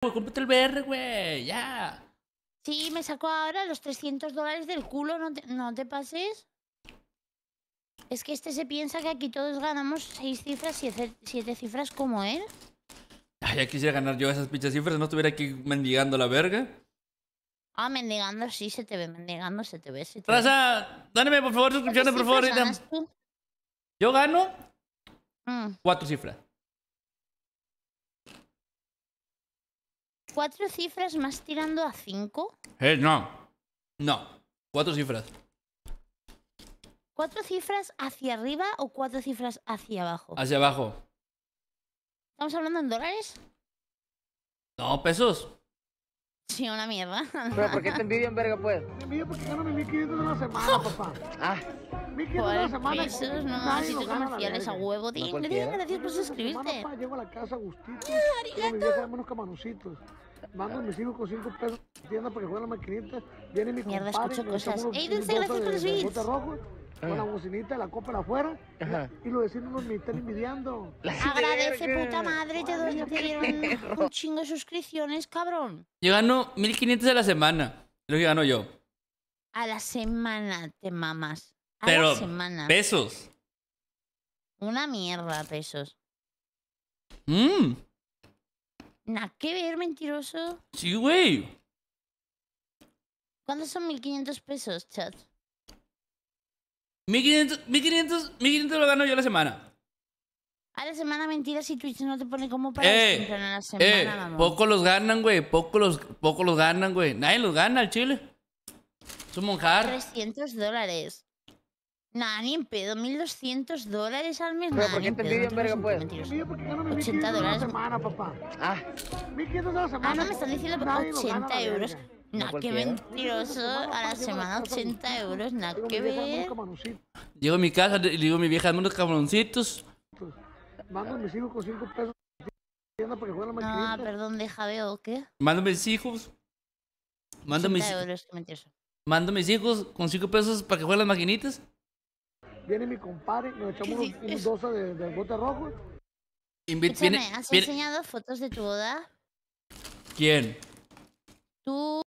güey, pues, cómprate el VR, güey, ya. Sí, me saco ahora los 300 dólares del culo, no te, no te pases. Es que este se piensa que aquí todos ganamos seis cifras, y cifras como él. Ay, ya quisiera ganar yo esas pinches cifras, no estuviera aquí mendigando la verga. Ah, mendigando, sí, se te ve, mendigando, se te ve. Se te Raza, dámeme por favor suscripción, por favor. Yo gano mm. cuatro cifras. cuatro cifras más tirando a cinco. Eh, no. No. Cuatro cifras. ¿Cuatro cifras hacia arriba o cuatro cifras hacia abajo? Hacia abajo. ¿Estamos hablando en dólares? No, pesos. Sí, una mierda. ¿Pero por qué te en verga, pues? Te envidio porque gano mis 1500 de la semana, ah. papá. Ah. 1500 de la semana. pesos, no, tú comerciales a huevo, tío. Gracias por suscribirte. Llego a la casa Arigato. Mando mis hijos con 5 pesos a la tienda para que la maquinita. Viene mi Mierda, escucho cosas. Ey, dense gracias por los bits. con la bocinita, la copa afuera. Y lo decimos, me están envidiando. Agradece, puta madre, te, doy, te dieron un chingo de suscripciones, cabrón. Yo gano 1500 a la semana. Lo que gano yo. A la semana te mamas. A la semana. Pesos. Una mierda, pesos. Mmm. Nada que ver, mentiroso. Sí, güey. ¿Cuántos son 1500 pesos, chat? 1500, 1500, 1500 lo gano yo la semana. A la semana, mentira, si Twitch no te pone como para eh, la semana, eh, Poco los ganan, güey. Poco los, poco los ganan, güey. Nadie los gana al chile. Es un monjar. 300 dólares. Nah, ni en pedo, 1200 dólares al mes. Pero pues? porque ¿por qué te en verga, pues? 80 dólares. papá. Ah. semana. Ah, no, me están diciendo 80 euros. Nah, qué mentiroso. A la semana 80 euros, nah, qué ver. Llego a mi casa y le digo a mi vieja, dame unos cabroncitos. Mándame mis hijos con 5 pesos. Ah, perdón, deja veo, ¿qué? Mándame mis hijos. Mándame mis hijos. Mándame mis hijos con 5 pesos para que jueguen las maquinitas viene mi compadre, nos echamos un unos, de, de, bote rojo. ¿has enseñado fotos de tu boda? ¿Quién? Tú.